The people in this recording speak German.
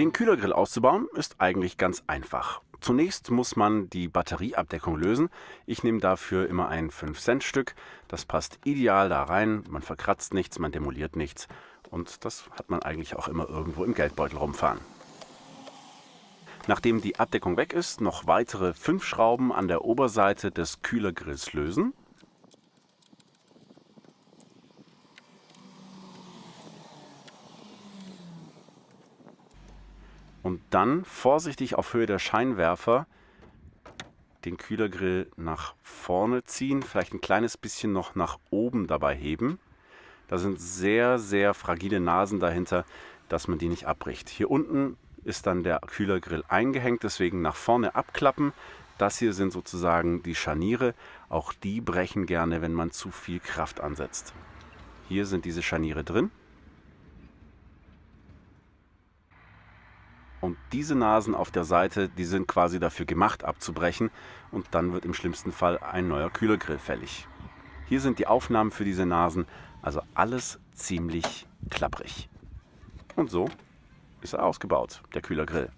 Den Kühlergrill auszubauen ist eigentlich ganz einfach. Zunächst muss man die Batterieabdeckung lösen. Ich nehme dafür immer ein 5-Cent-Stück. Das passt ideal da rein. Man verkratzt nichts, man demoliert nichts. Und das hat man eigentlich auch immer irgendwo im Geldbeutel rumfahren. Nachdem die Abdeckung weg ist, noch weitere 5 Schrauben an der Oberseite des Kühlergrills lösen. und dann vorsichtig auf Höhe der Scheinwerfer den Kühlergrill nach vorne ziehen, vielleicht ein kleines bisschen noch nach oben dabei heben. Da sind sehr, sehr fragile Nasen dahinter, dass man die nicht abbricht. Hier unten ist dann der Kühlergrill eingehängt, deswegen nach vorne abklappen. Das hier sind sozusagen die Scharniere. Auch die brechen gerne, wenn man zu viel Kraft ansetzt. Hier sind diese Scharniere drin. Und diese Nasen auf der Seite, die sind quasi dafür gemacht abzubrechen und dann wird im schlimmsten Fall ein neuer Kühlergrill fällig. Hier sind die Aufnahmen für diese Nasen, also alles ziemlich klapprig. Und so ist er ausgebaut, der Kühlergrill.